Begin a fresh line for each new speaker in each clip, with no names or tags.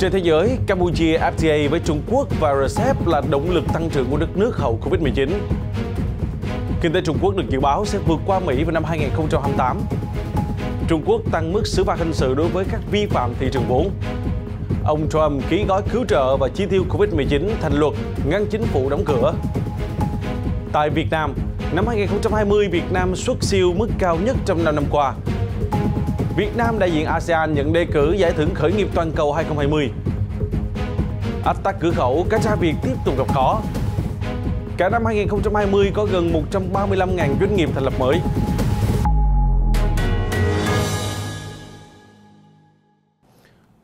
Trên thế giới, Campuchia, FTA với Trung Quốc và RCEP là động lực tăng trưởng của đất nước hậu Covid-19. Kinh tế Trung Quốc được dự báo sẽ vượt qua Mỹ vào năm 2028. Trung Quốc tăng mức xử phạt hình sự đối với các vi phạm thị trường vốn. Ông Trump ký gói cứu trợ và chi tiêu Covid-19 thành luật ngăn chính phủ đóng cửa. Tại Việt Nam, năm 2020 Việt Nam xuất siêu mức cao nhất trong 5 năm qua Việt Nam đại diện ASEAN nhận đề cử giải thưởng khởi nghiệp toàn cầu 2020. Ách tắc cửa khẩu, các tra Việt tiếp tục gặp khó. Cả năm 2020 có gần 135.000 doanh nghiệp thành lập mới,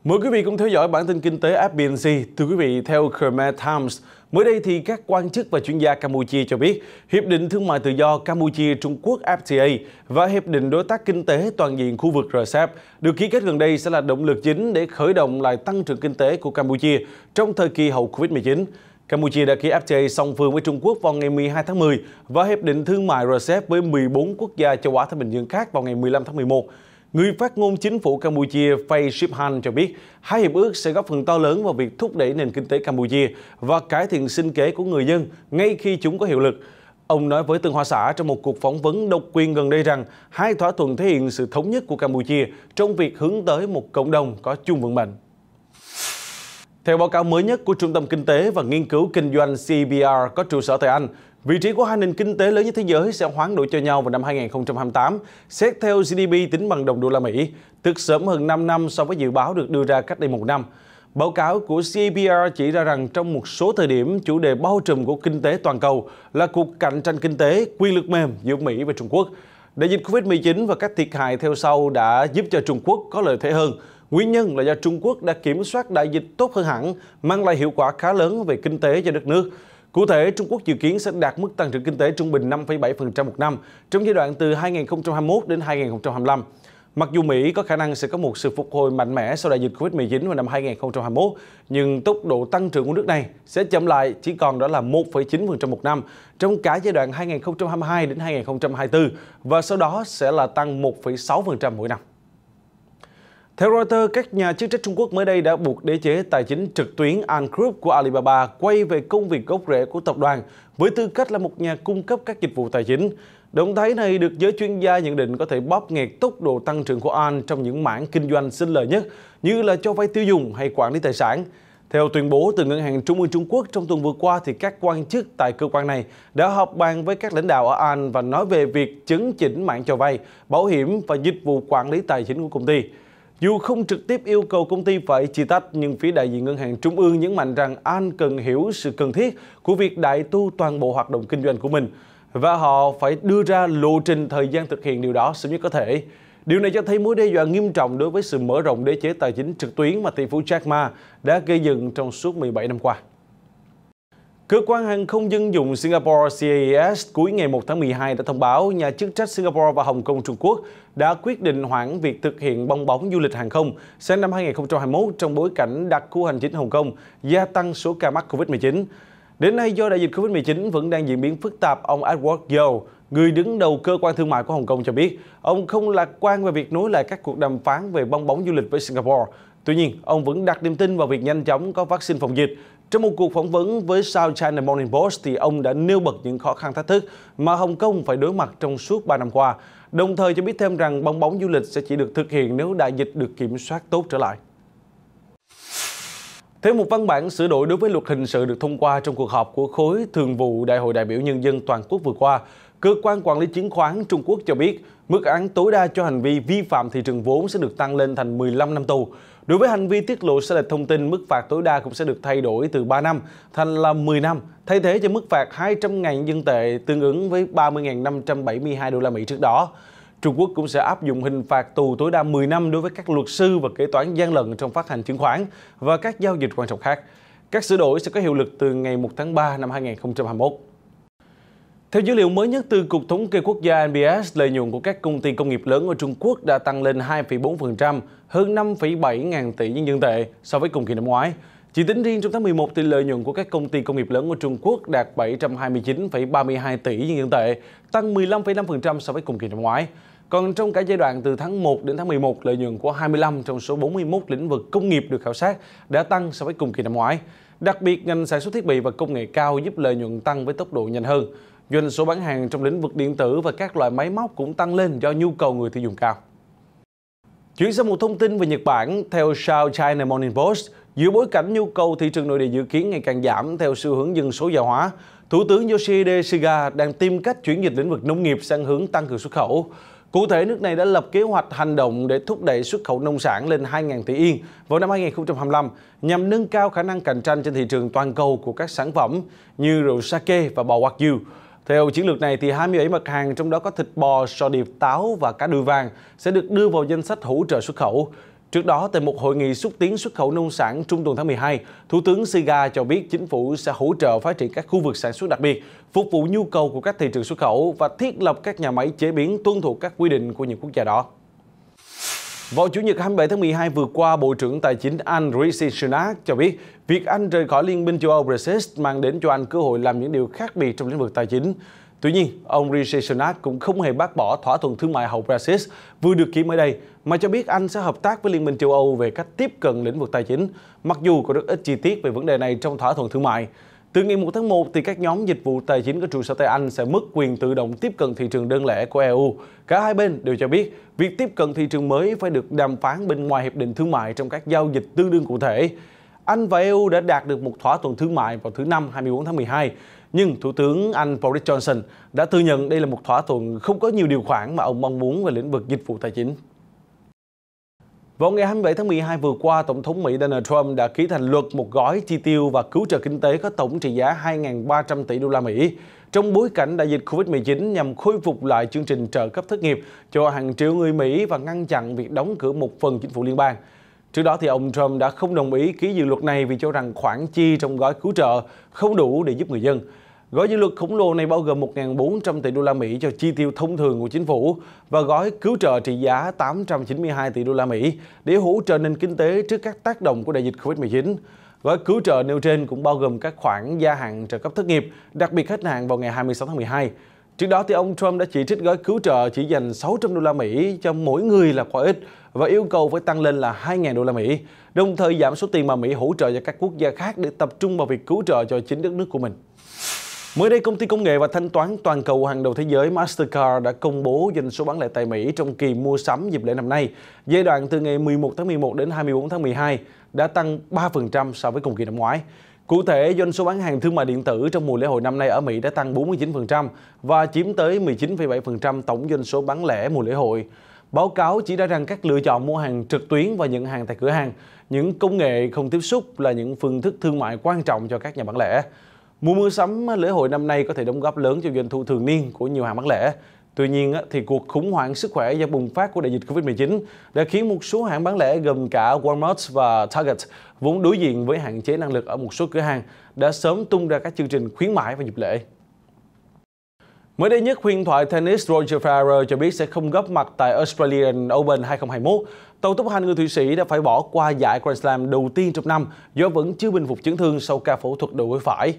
Mời quý vị cùng theo dõi bản tin kinh tế FBNC. Thưa quý vị, theo Khmer Times, mới đây thì các quan chức và chuyên gia Campuchia cho biết Hiệp định Thương mại Tự do Campuchia-Trung Quốc FTA và Hiệp định Đối tác Kinh tế Toàn diện khu vực RCEP được ký kết gần đây sẽ là động lực chính để khởi động lại tăng trưởng kinh tế của Campuchia trong thời kỳ hậu Covid-19. Campuchia đã ký FTA song phương với Trung Quốc vào ngày 12 tháng 10 và Hiệp định Thương mại RCEP với 14 quốc gia châu Á-Thái Bình Dương khác vào ngày 15 tháng 11. Người phát ngôn chính phủ Campuchia Phay Shiphan cho biết, hai hiệp ước sẽ góp phần to lớn vào việc thúc đẩy nền kinh tế Campuchia và cải thiện sinh kế của người dân ngay khi chúng có hiệu lực. Ông nói với Tân Hoa Xã trong một cuộc phỏng vấn độc quyền gần đây rằng hai thỏa thuận thể hiện sự thống nhất của Campuchia trong việc hướng tới một cộng đồng có chung vận mệnh. Theo báo cáo mới nhất của Trung tâm Kinh tế và Nghiên cứu Kinh doanh CBR có trụ sở tại Anh, Vị trí của hai nền kinh tế lớn nhất thế giới sẽ hoán đổi cho nhau vào năm 2028, xét theo GDP tính bằng đồng đô la Mỹ, tức sớm hơn 5 năm so với dự báo được đưa ra cách đây một năm. Báo cáo của CAPR chỉ ra rằng trong một số thời điểm, chủ đề bao trùm của kinh tế toàn cầu là cuộc cạnh tranh kinh tế, quy lực mềm giữa Mỹ và Trung Quốc. Đại dịch Covid-19 và các thiệt hại theo sau đã giúp cho Trung Quốc có lợi thế hơn. Nguyên nhân là do Trung Quốc đã kiểm soát đại dịch tốt hơn hẳn, mang lại hiệu quả khá lớn về kinh tế cho đất nước. Cụ thể, Trung Quốc dự kiến sẽ đạt mức tăng trưởng kinh tế trung bình 5,7% một năm trong giai đoạn từ 2021 đến 2025. Mặc dù Mỹ có khả năng sẽ có một sự phục hồi mạnh mẽ sau đại dịch Covid-19 vào năm 2021, nhưng tốc độ tăng trưởng của nước này sẽ chậm lại chỉ còn đó là 1,9% một năm trong cả giai đoạn 2022 đến 2024 và sau đó sẽ là tăng 1,6% mỗi năm. Theo Reuters, các nhà chức trách Trung Quốc mới đây đã buộc đế chế tài chính trực tuyến Ant Group của Alibaba quay về công việc gốc rễ của tập đoàn với tư cách là một nhà cung cấp các dịch vụ tài chính. Động thái này được giới chuyên gia nhận định có thể bóp nghẹt tốc độ tăng trưởng của Ant trong những mảng kinh doanh sinh lời nhất như là cho vay tiêu dùng hay quản lý tài sản. Theo tuyên bố từ Ngân hàng Trung ương Trung Quốc trong tuần vừa qua, thì các quan chức tại cơ quan này đã họp bàn với các lãnh đạo ở Ant và nói về việc chứng chỉnh mạng cho vay, bảo hiểm và dịch vụ quản lý tài chính của công ty. Dù không trực tiếp yêu cầu công ty phải chia tách, nhưng phía đại diện ngân hàng trung ương nhấn mạnh rằng an cần hiểu sự cần thiết của việc đại tu toàn bộ hoạt động kinh doanh của mình và họ phải đưa ra lộ trình thời gian thực hiện điều đó sớm nhất có thể. Điều này cho thấy mối đe dọa nghiêm trọng đối với sự mở rộng đế chế tài chính trực tuyến mà tỷ phú Jack Ma đã gây dựng trong suốt 17 năm qua. Cơ quan hàng không dân dụng Singapore CAS cuối ngày 1 tháng 12 đã thông báo nhà chức trách Singapore và Hồng Kông Trung Quốc đã quyết định hoãn việc thực hiện bong bóng du lịch hàng không sang năm 2021 trong bối cảnh đặc khu hành chính Hồng Kông gia tăng số ca mắc COVID-19. Đến nay, do đại dịch COVID-19 vẫn đang diễn biến phức tạp, ông Edward Yeo, người đứng đầu cơ quan thương mại của Hồng Kông cho biết, ông không lạc quan về việc nối lại các cuộc đàm phán về bong bóng du lịch với Singapore. Tuy nhiên, ông vẫn đặt niềm tin vào việc nhanh chóng có vaccine phòng dịch trong một cuộc phỏng vấn với South China Morning Post, thì ông đã nêu bật những khó khăn thách thức mà Hồng Kông phải đối mặt trong suốt 3 năm qua, đồng thời cho biết thêm rằng bong bóng du lịch sẽ chỉ được thực hiện nếu đại dịch được kiểm soát tốt trở lại. Theo một văn bản sửa đổi đối với luật hình sự được thông qua trong cuộc họp của khối thường vụ Đại hội đại biểu nhân dân toàn quốc vừa qua, Cơ quan quản lý chứng khoán Trung Quốc cho biết, mức án tối đa cho hành vi vi phạm thị trường vốn sẽ được tăng lên thành 15 năm tù. Đối với hành vi tiết lộ sai lệch thông tin, mức phạt tối đa cũng sẽ được thay đổi từ 3 năm thành là 10 năm, thay thế cho mức phạt 200.000 dân tệ tương ứng với 30.572 đô la Mỹ trước đó. Trung Quốc cũng sẽ áp dụng hình phạt tù tối đa 10 năm đối với các luật sư và kế toán gian lận trong phát hành chứng khoán và các giao dịch quan trọng khác. Các sửa đổi sẽ có hiệu lực từ ngày 1 tháng 3 năm 2021. Theo dữ liệu mới nhất từ Cục Thống kê Quốc gia NBS, lợi nhuận của các công ty công nghiệp lớn ở Trung Quốc đã tăng lên 2,4%, hơn 5,7 ngàn tỷ nhân dân tệ so với cùng kỳ năm ngoái. Chỉ tính riêng trong tháng 11 thì lợi nhuận của các công ty công nghiệp lớn ở Trung Quốc đạt 729,32 tỷ nhân dân tệ, tăng 15,5% so với cùng kỳ năm ngoái. Còn trong cả giai đoạn từ tháng 1 đến tháng 11, lợi nhuận của 25 trong số 41 lĩnh vực công nghiệp được khảo sát đã tăng so với cùng kỳ năm ngoái. Đặc biệt, ngành sản xuất thiết bị và công nghệ cao giúp lợi nhuận tăng với tốc độ nhanh hơn. Doanh số bán hàng trong lĩnh vực điện tử và các loại máy móc cũng tăng lên do nhu cầu người tiêu dùng cao. Chuyển sang một thông tin về Nhật Bản, theo South China Morning Post, giữa bối cảnh nhu cầu thị trường nội địa dự kiến ngày càng giảm theo xu hướng dân số già hóa, Thủ tướng Yoshihide Suga đang tìm cách chuyển dịch lĩnh vực nông nghiệp sang hướng tăng cường xuất khẩu. Cụ thể, nước này đã lập kế hoạch hành động để thúc đẩy xuất khẩu nông sản lên 2.000 tỷ yên vào năm 2025 nhằm nâng cao khả năng cạnh tranh trên thị trường toàn cầu của các sản phẩm như rượu sake và bò wagyu. Theo chiến lược này, thì 27 mặt hàng trong đó có thịt bò, sò điệp, táo và cá đuôi vàng sẽ được đưa vào danh sách hỗ trợ xuất khẩu. Trước đó, tại một hội nghị xúc tiến xuất khẩu nông sản trung tuần tháng 12, Thủ tướng Siga cho biết chính phủ sẽ hỗ trợ phát triển các khu vực sản xuất đặc biệt, phục vụ nhu cầu của các thị trường xuất khẩu và thiết lập các nhà máy chế biến tuân thủ các quy định của những quốc gia đó. Vào Chủ nhật 27 tháng 12 vừa qua, Bộ trưởng Tài chính Anh Rishi Sunak cho biết việc Anh rời khỏi Liên minh châu Âu Brexit mang đến cho Anh cơ hội làm những điều khác biệt trong lĩnh vực tài chính. Tuy nhiên, ông Rishi Sunak cũng không hề bác bỏ thỏa thuận thương mại hậu Brexit vừa được ký mới đây, mà cho biết Anh sẽ hợp tác với Liên minh châu Âu về cách tiếp cận lĩnh vực tài chính, mặc dù có rất ít chi tiết về vấn đề này trong thỏa thuận thương mại. Từ ngày 1 tháng 1, thì các nhóm dịch vụ tài chính có trụ sở tại Anh sẽ mất quyền tự động tiếp cận thị trường đơn lẻ của EU. Cả hai bên đều cho biết, việc tiếp cận thị trường mới phải được đàm phán bên ngoài Hiệp định Thương mại trong các giao dịch tương đương cụ thể. Anh và EU đã đạt được một thỏa thuận thương mại vào thứ Năm 24 tháng 12, nhưng Thủ tướng Anh Boris Johnson đã thừa nhận đây là một thỏa thuận không có nhiều điều khoản mà ông mong muốn về lĩnh vực dịch vụ tài chính. Vào ngày 27 tháng 12 vừa qua, Tổng thống Mỹ Donald Trump đã ký thành luật một gói chi tiêu và cứu trợ kinh tế có tổng trị giá 2.300 tỷ đô la Mỹ trong bối cảnh đại dịch Covid-19 nhằm khôi phục lại chương trình trợ cấp thất nghiệp cho hàng triệu người Mỹ và ngăn chặn việc đóng cửa một phần chính phủ liên bang. Trước đó thì ông Trump đã không đồng ý ký dự luật này vì cho rằng khoản chi trong gói cứu trợ không đủ để giúp người dân. Gói dự luật khổng lồ này bao gồm 1.400 tỷ đô la Mỹ cho chi tiêu thông thường của chính phủ và gói cứu trợ trị giá 892 tỷ đô la Mỹ để hỗ trợ nền kinh tế trước các tác động của đại dịch Covid-19. Gói cứu trợ nêu trên cũng bao gồm các khoản gia hạn trợ cấp thất nghiệp, đặc biệt hết hạn vào ngày 26 tháng 12. Trước đó, thì ông Trump đã chỉ trích gói cứu trợ chỉ dành 600 đô la Mỹ cho mỗi người là quá ít và yêu cầu phải tăng lên là 2.000 đô la Mỹ, đồng thời giảm số tiền mà Mỹ hỗ trợ cho các quốc gia khác để tập trung vào việc cứu trợ cho chính đất nước của mình. Mới đây, công ty công nghệ và thanh toán toàn cầu hàng đầu thế giới Mastercard đã công bố doanh số bán lẻ tại Mỹ trong kỳ mua sắm dịp lễ năm nay, giai đoạn từ ngày 11 tháng 11 đến 24 tháng 12 đã tăng 3% so với cùng kỳ năm ngoái. Cụ thể, doanh số bán hàng thương mại điện tử trong mùa lễ hội năm nay ở Mỹ đã tăng 49% và chiếm tới 19,7% tổng doanh số bán lẻ mùa lễ hội. Báo cáo chỉ ra rằng các lựa chọn mua hàng trực tuyến và nhận hàng tại cửa hàng, những công nghệ không tiếp xúc là những phương thức thương mại quan trọng cho các nhà bán lẻ. Mùa mưa sắm lễ hội năm nay có thể đóng góp lớn cho doanh thu thường niên của nhiều hàng bán lẻ. Tuy nhiên, thì cuộc khủng hoảng sức khỏe do bùng phát của đại dịch Covid-19 đã khiến một số hãng bán lẻ gồm cả Walmart và Target vốn đối diện với hạn chế năng lực ở một số cửa hàng đã sớm tung ra các chương trình khuyến mãi vào dịp lễ. Mới đây nhất, huyền thoại tennis Roger Federer cho biết sẽ không góp mặt tại Australian Open 2021. Tàu tốc hành người Thụy Sĩ đã phải bỏ qua giải Grand Slam đầu tiên trong năm do vẫn chưa bình phục chấn thương sau ca phẫu thuật đầu gối phải.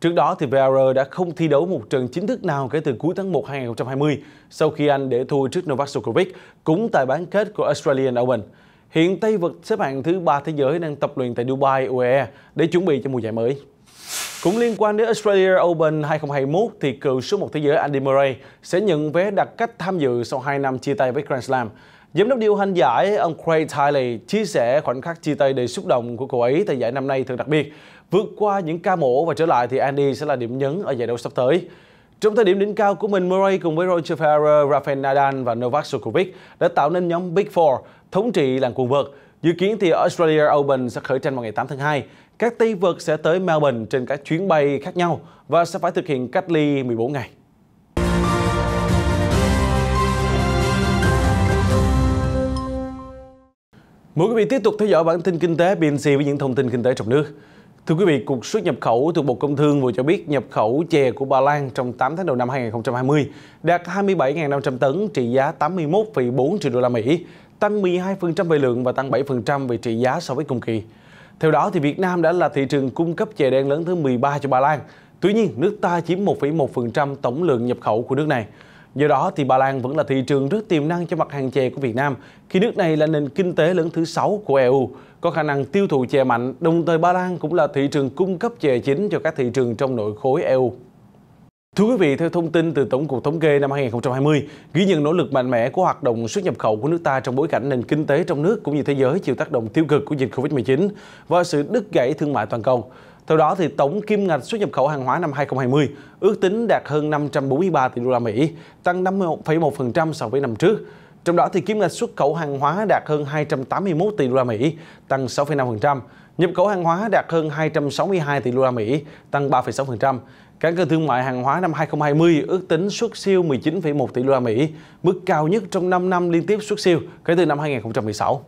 Trước đó, thì VR đã không thi đấu một trận chính thức nào kể từ cuối tháng 1 2020 sau khi anh để thua trước Novak Djokovic cũng tại bán kết của Australian Open. Hiện Tây vực xếp hạng thứ ba thế giới đang tập luyện tại Dubai, UAE để chuẩn bị cho mùa giải mới. Cũng liên quan đến Australia Open 2021 thì cựu số 1 thế giới Andy Murray sẽ nhận vé đặt cách tham dự sau 2 năm chia tay với Grand Slam. Giám đốc điều hành giải ông Craig Tiley chia sẻ khoảnh khắc chia tay đầy xúc động của cô ấy tại giải năm nay thường đặc biệt. Vượt qua những ca mổ và trở lại thì Andy sẽ là điểm nhấn ở giải đấu sắp tới. Trong thời điểm đỉnh cao của mình, Murray cùng với Roger Federer, Rafael Nadal và Novak Djokovic đã tạo nên nhóm Big Four, thống trị làng quần vợt. Dự kiến thì Australia Open sẽ khởi tranh vào ngày 8 tháng 2. Các tay vợt sẽ tới Melbourne trên các chuyến bay khác nhau và sẽ phải thực hiện cách ly 14 ngày. Mời quý vị tiếp tục theo dõi bản tin kinh tế BNC với những thông tin kinh tế trong nước. Thưa quý vị, Cục xuất nhập khẩu thuộc Bộ Công Thương vừa cho biết nhập khẩu chè của Ba Lan trong 8 tháng đầu năm 2020 đạt 27.500 tấn trị giá 81,4 triệu đô la Mỹ, tăng 12% về lượng và tăng 7% về trị giá so với cùng kỳ. Theo đó, thì Việt Nam đã là thị trường cung cấp chè đen lớn thứ 13 cho Ba Lan. Tuy nhiên, nước ta chiếm 1,1% tổng lượng nhập khẩu của nước này. Do đó thì Ba Lan vẫn là thị trường rất tiềm năng cho mặt hàng chè của Việt Nam khi nước này là nền kinh tế lớn thứ 6 của EU, có khả năng tiêu thụ chè mạnh, đồng thời Ba Lan cũng là thị trường cung cấp chè chính cho các thị trường trong nội khối EU. Thưa quý vị, theo thông tin từ Tổng cục Thống kê năm 2020, ghi nhận nỗ lực mạnh mẽ của hoạt động xuất nhập khẩu của nước ta trong bối cảnh nền kinh tế trong nước cũng như thế giới chịu tác động tiêu cực của dịch Covid-19 và sự đứt gãy thương mại toàn cầu. Theo đó thì tổng kim ngạch xuất nhập khẩu hàng hóa năm 2020 ước tính đạt hơn 543 tỷ đô la Mỹ, tăng 51,1% so với năm trước. Trong đó thì kim ngạch xuất khẩu hàng hóa đạt hơn 281 tỷ đô la Mỹ, tăng 6,5%, nhập khẩu hàng hóa đạt hơn 262 tỷ đô la Mỹ, tăng 3,6%. Cán cân thương mại hàng hóa năm 2020 ước tính xuất siêu 19,1 tỷ đô la Mỹ, mức cao nhất trong 5 năm liên tiếp xuất siêu kể từ năm 2016.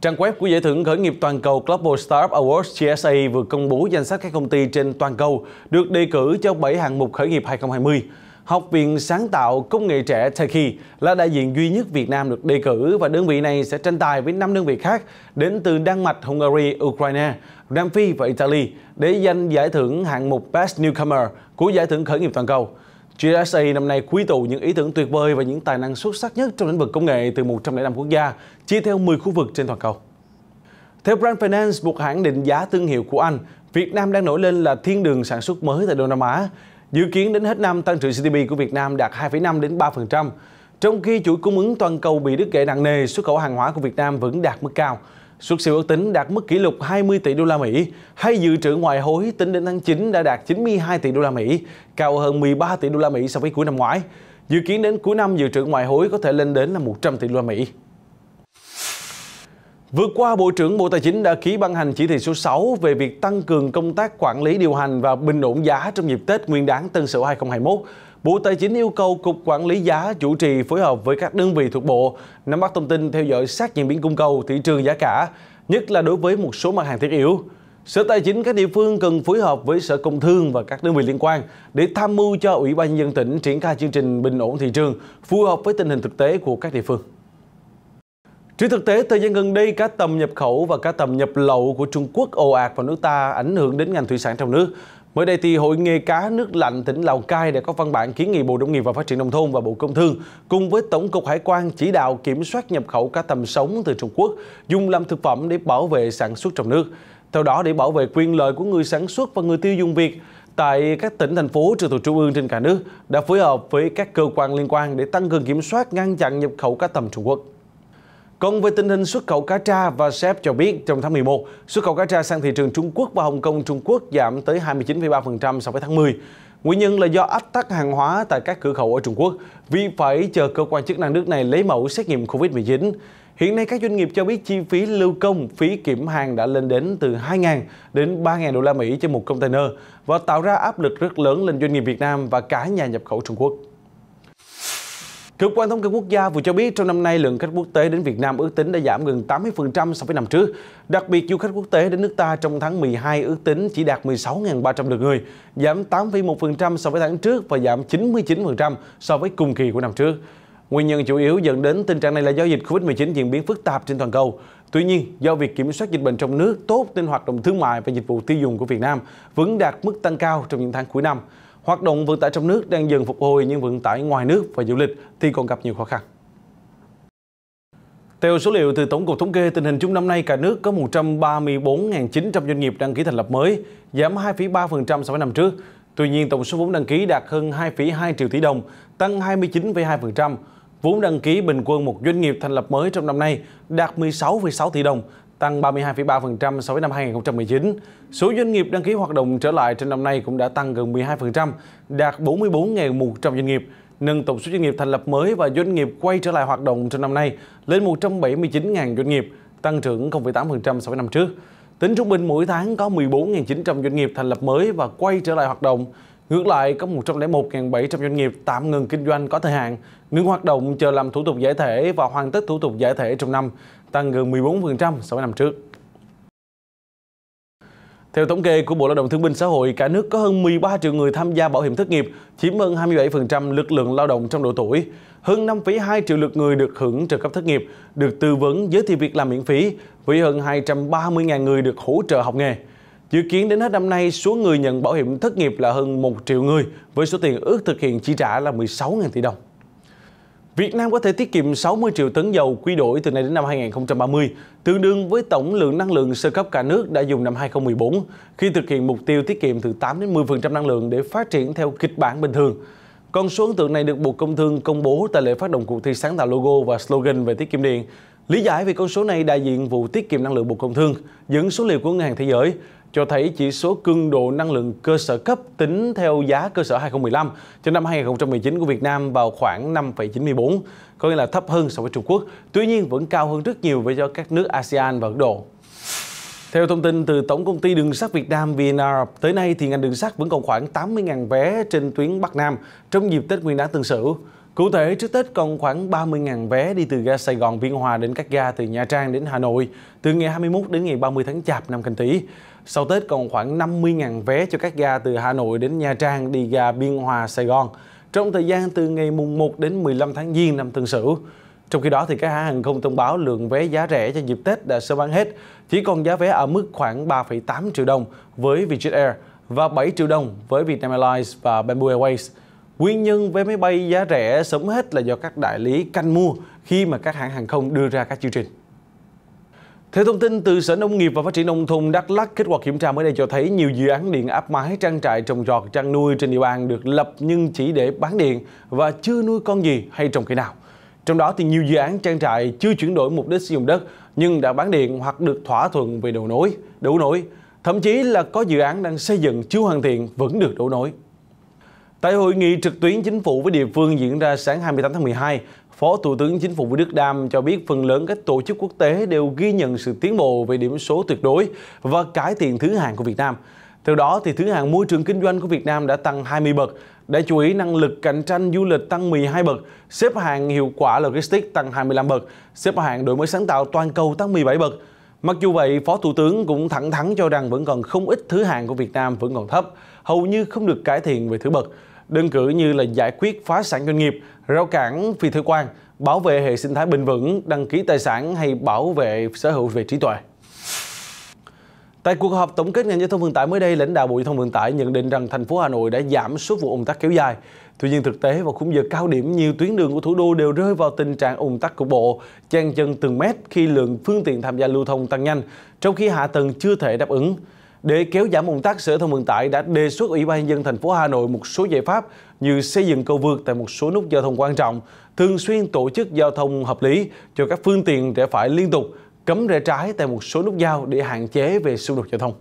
Trang web của giải thưởng khởi nghiệp toàn cầu Global Startup Awards GSA vừa công bố danh sách các công ty trên toàn cầu được đề cử cho 7 hạng mục khởi nghiệp 2020. Học viện Sáng tạo Công nghệ trẻ Techy là đại diện duy nhất Việt Nam được đề cử và đơn vị này sẽ tranh tài với 5 đơn vị khác đến từ Đan Mạch, Hungary, Ukraine, Nam Phi và Italy để giành giải thưởng hạng mục Best Newcomer của giải thưởng khởi nghiệp toàn cầu. GSA năm nay quy tụ những ý tưởng tuyệt vời và những tài năng xuất sắc nhất trong lĩnh vực công nghệ từ 105 quốc gia, chia theo 10 khu vực trên toàn cầu. Theo Brand Finance, một hãng định giá thương hiệu của Anh, Việt Nam đang nổi lên là thiên đường sản xuất mới tại Đông Nam Á. Dự kiến đến hết năm tăng trưởng GDP của Việt Nam đạt 2,5 đến 3%, trong khi chuỗi cung ứng toàn cầu bị đứt gãy nặng nề, xuất khẩu hàng hóa của Việt Nam vẫn đạt mức cao. Xuất siêu ước tính đạt mức kỷ lục 20 tỷ đô la Mỹ, hay dự trữ ngoại hối tính đến tháng 9 đã đạt 92 tỷ đô la Mỹ, cao hơn 13 tỷ đô la Mỹ so với cuối năm ngoái. Dự kiến đến cuối năm dự trữ ngoại hối có thể lên đến là 100 tỷ đô la Mỹ. Vừa qua, Bộ trưởng Bộ Tài chính đã ký ban hành chỉ thị số 6 về việc tăng cường công tác quản lý điều hành và bình ổn giá trong dịp Tết Nguyên đán Tân Sửu 2021. Bộ Tài chính yêu cầu Cục Quản lý giá chủ trì phối hợp với các đơn vị thuộc bộ nắm bắt thông tin theo dõi sát diễn biến cung cầu thị trường giá cả, nhất là đối với một số mặt hàng thiết yếu. Sở Tài chính các địa phương cần phối hợp với Sở Công Thương và các đơn vị liên quan để tham mưu cho Ủy ban nhân dân tỉnh triển khai chương trình bình ổn thị trường phù hợp với tình hình thực tế của các địa phương. Trên thực tế, thời gian gần đây, cá tầm nhập khẩu và cá tầm nhập lậu của Trung Quốc ồ ạt vào nước ta ảnh hưởng đến ngành thủy sản trong nước. Mới đây thì Hội nghề cá nước lạnh tỉnh Lào Cai đã có văn bản kiến nghị Bộ Nông nghiệp và Phát triển Nông thôn và Bộ Công Thương cùng với Tổng cục Hải quan chỉ đạo kiểm soát nhập khẩu cá tầm sống từ Trung Quốc dùng làm thực phẩm để bảo vệ sản xuất trong nước. Theo đó, để bảo vệ quyền lợi của người sản xuất và người tiêu dùng Việt, tại các tỉnh, thành phố trực thuộc trung ương trên cả nước đã phối hợp với các cơ quan liên quan để tăng cường kiểm soát ngăn chặn nhập khẩu cá tầm Trung Quốc. Còn về tình hình xuất khẩu cá tra và sép cho biết trong tháng 11, xuất khẩu cá tra sang thị trường Trung Quốc và Hồng Kông Trung Quốc giảm tới 29,3% so với tháng 10. Nguyên nhân là do ách tắc hàng hóa tại các cửa khẩu ở Trung Quốc vì phải chờ cơ quan chức năng nước này lấy mẫu xét nghiệm COVID-19. Hiện nay các doanh nghiệp cho biết chi phí lưu công, phí kiểm hàng đã lên đến từ 2.000 đến 3.000 đô la Mỹ trên một container và tạo ra áp lực rất lớn lên doanh nghiệp Việt Nam và cả nhà nhập khẩu Trung Quốc. Cơ quan thống kê quốc gia vừa cho biết trong năm nay lượng khách quốc tế đến Việt Nam ước tính đã giảm gần 80% so với năm trước. Đặc biệt, du khách quốc tế đến nước ta trong tháng 12 ước tính chỉ đạt 16.300 lượt người, giảm 8,1% so với tháng trước và giảm 99% so với cùng kỳ của năm trước. Nguyên nhân chủ yếu dẫn đến tình trạng này là do dịch Covid-19 diễn biến phức tạp trên toàn cầu. Tuy nhiên, do việc kiểm soát dịch bệnh trong nước tốt nên hoạt động thương mại và dịch vụ tiêu dùng của Việt Nam vẫn đạt mức tăng cao trong những tháng cuối năm. Hoạt động vận tải trong nước đang dần phục hồi nhưng vận tải ngoài nước và du lịch thì còn gặp nhiều khó khăn. Theo số liệu từ Tổng cục Thống kê, tình hình chung năm nay cả nước có 134.900 doanh nghiệp đăng ký thành lập mới, giảm 2,3% so với năm trước. Tuy nhiên, tổng số vốn đăng ký đạt hơn 2,2 triệu tỷ đồng, tăng 29,2%. Vốn đăng ký bình quân một doanh nghiệp thành lập mới trong năm nay đạt 16,6 tỷ đồng, tăng 32,3% so với năm 2019. Số doanh nghiệp đăng ký hoạt động trở lại trên năm nay cũng đã tăng gần 12%, đạt 44.100 doanh nghiệp, nâng tổng số doanh nghiệp thành lập mới và doanh nghiệp quay trở lại hoạt động trong năm nay lên 179.000 doanh nghiệp, tăng trưởng 0,8% so với năm trước. Tính trung bình mỗi tháng có 14.900 doanh nghiệp thành lập mới và quay trở lại hoạt động. Ngược lại, có 101.700 doanh nghiệp tạm ngừng kinh doanh có thời hạn, ngừng hoạt động chờ làm thủ tục giải thể và hoàn tất thủ tục giải thể trong năm tăng gần 14% so với năm trước. Theo thống kê của Bộ Lao động Thương binh Xã hội, cả nước có hơn 13 triệu người tham gia bảo hiểm thất nghiệp, chiếm hơn 27% lực lượng lao động trong độ tuổi. Hơn 5,2 triệu lượt người được hưởng trợ cấp thất nghiệp, được tư vấn giới thiệu việc làm miễn phí, với hơn 230.000 người được hỗ trợ học nghề. Dự kiến đến hết năm nay, số người nhận bảo hiểm thất nghiệp là hơn 1 triệu người, với số tiền ước thực hiện chi trả là 16.000 tỷ đồng. Việt Nam có thể tiết kiệm 60 triệu tấn dầu quy đổi từ nay đến năm 2030, tương đương với tổng lượng năng lượng sơ cấp cả nước đã dùng năm 2014, khi thực hiện mục tiêu tiết kiệm từ 8 đến 10% năng lượng để phát triển theo kịch bản bình thường. Con số ấn tượng này được Bộ Công Thương công bố tại lễ phát động cuộc thi sáng tạo logo và slogan về tiết kiệm điện. Lý giải về con số này đại diện vụ tiết kiệm năng lượng Bộ Công Thương dẫn số liệu của Ngân hàng Thế giới cho thấy chỉ số cương độ năng lượng cơ sở cấp tính theo giá cơ sở 2015 cho năm 2019 của Việt Nam vào khoảng 5,94, có nghĩa là thấp hơn so với Trung Quốc, tuy nhiên vẫn cao hơn rất nhiều với các nước ASEAN và Ấn Độ. Theo thông tin từ Tổng công ty Đường sắt Việt Nam VNR, tới nay thì ngành đường sắt vẫn còn khoảng 80.000 vé trên tuyến Bắc Nam trong dịp Tết Nguyên đán Tân Sửu. Cụ thể, trước Tết còn khoảng 30.000 vé đi từ ga Sài Gòn Biên Hòa đến các ga từ Nha Trang đến Hà Nội từ ngày 21 đến ngày 30 tháng Chạp năm Canh Tý. Sau Tết còn khoảng 50.000 vé cho các ga từ Hà Nội đến Nha Trang đi ga Biên Hòa Sài Gòn trong thời gian từ ngày mùng 1 đến 15 tháng Giêng năm Tân Sửu. Trong khi đó, thì các hãng hàng không thông báo lượng vé giá rẻ cho dịp Tết đã sớm bán hết, chỉ còn giá vé ở mức khoảng 3,8 triệu đồng với Vietjet Air và 7 triệu đồng với Vietnam Airlines và Bamboo Airways. Nguyên nhân vé máy bay giá rẻ sớm hết là do các đại lý canh mua khi mà các hãng hàng không đưa ra các chương trình. Theo thông tin từ Sở Nông nghiệp và Phát triển Nông thôn Đắk Lắk, kết quả kiểm tra mới đây cho thấy nhiều dự án điện áp mái trang trại trồng trọt chăn nuôi trên địa bàn được lập nhưng chỉ để bán điện và chưa nuôi con gì hay trồng cây nào. Trong đó thì nhiều dự án trang trại chưa chuyển đổi mục đích sử dụng đất nhưng đã bán điện hoặc được thỏa thuận về đầu nối, đấu nối. Thậm chí là có dự án đang xây dựng chưa hoàn thiện vẫn được đấu nối. Tại hội nghị trực tuyến chính phủ với địa phương diễn ra sáng 28 tháng 12, Phó Thủ tướng Chính phủ Vũ Đức Đam cho biết phần lớn các tổ chức quốc tế đều ghi nhận sự tiến bộ về điểm số tuyệt đối và cải thiện thứ hạng của Việt Nam. Theo đó, thì thứ hạng môi trường kinh doanh của Việt Nam đã tăng 20 bậc, đã chú ý năng lực cạnh tranh du lịch tăng 12 bậc, xếp hạng hiệu quả logistics tăng 25 bậc, xếp hạng đổi mới sáng tạo toàn cầu tăng 17 bậc. Mặc dù vậy, Phó Thủ tướng cũng thẳng thắn cho rằng vẫn còn không ít thứ hạng của Việt Nam vẫn còn thấp, hầu như không được cải thiện về thứ bậc đơn cử như là giải quyết phá sản doanh nghiệp, rào cản phi thuế quan, bảo vệ hệ sinh thái bền vững, đăng ký tài sản hay bảo vệ sở hữu về trí tuệ. Tại cuộc họp tổng kết ngành giao thông vận tải mới đây, lãnh đạo Bộ Giao thông Vận tải nhận định rằng thành phố Hà Nội đã giảm số vụ ủng tắc kéo dài. Tuy nhiên thực tế vào khung giờ cao điểm, nhiều tuyến đường của thủ đô đều rơi vào tình trạng ủng tắc cục bộ, chen chân từng mét khi lượng phương tiện tham gia lưu thông tăng nhanh, trong khi hạ tầng chưa thể đáp ứng. Để kéo giảm ủng tắc, Sở Thông Vận tải đã đề xuất Ủy ban nhân dân thành phố Hà Nội một số giải pháp như xây dựng cầu vượt tại một số nút giao thông quan trọng, thường xuyên tổ chức giao thông hợp lý cho các phương tiện rẽ phải liên tục, cấm rẽ trái tại một số nút giao để hạn chế về xung đột giao thông.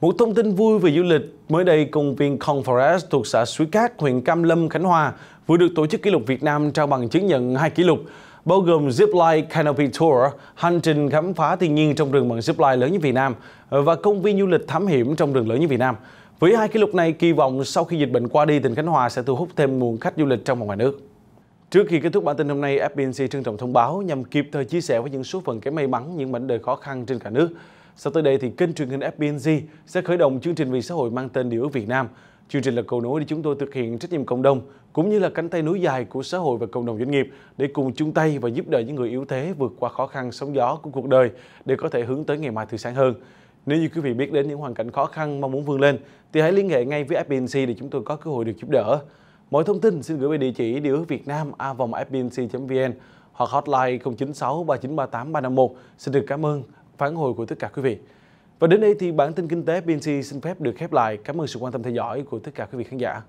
Một thông tin vui về du lịch, mới đây công viên Conforest thuộc xã Suối Cát, huyện Cam Lâm, Khánh Hòa vừa được Tổ chức Kỷ lục Việt Nam trao bằng chứng nhận hai kỷ lục – bao gồm Zipline Canopy Tour, hành trình khám phá thiên nhiên trong rừng bằng zipline lớn nhất Việt Nam ờ, và công viên du lịch thám hiểm trong rừng lớn nhất Việt Nam. Với hai kỷ lục này, kỳ vọng sau khi dịch bệnh qua đi, tỉnh Khánh Hòa sẽ thu hút thêm nguồn khách du lịch trong và ngoài nước. Trước khi kết thúc bản tin hôm nay, FBNC trân trọng thông báo nhằm kịp thời chia sẻ với những số phận kém may mắn, những mảnh đời khó khăn trên cả nước. Sau tới đây thì kênh truyền hình FBNC sẽ khởi động chương trình vì xã hội mang tên Điều Việt Nam – Chương trình là cầu nối để chúng tôi thực hiện trách nhiệm cộng đồng cũng như là cánh tay nối dài của xã hội và cộng đồng doanh nghiệp để cùng chung tay và giúp đỡ những người yếu thế vượt qua khó khăn sóng gió của cuộc đời để có thể hướng tới ngày mai tươi sáng hơn. Nếu như quý vị biết đến những hoàn cảnh khó khăn mong muốn vươn lên thì hãy liên hệ ngay với FBNC để chúng tôi có cơ hội được giúp đỡ. Mọi thông tin xin gửi về địa chỉ điều ước Việt Nam a vòng fbnc.vn hoặc hotline 096 3938 351. Xin được cảm ơn phản hồi của tất cả quý vị. Và đến đây thì bản tin kinh tế BNC xin phép được khép lại. Cảm ơn sự quan tâm theo dõi của tất cả quý vị khán giả.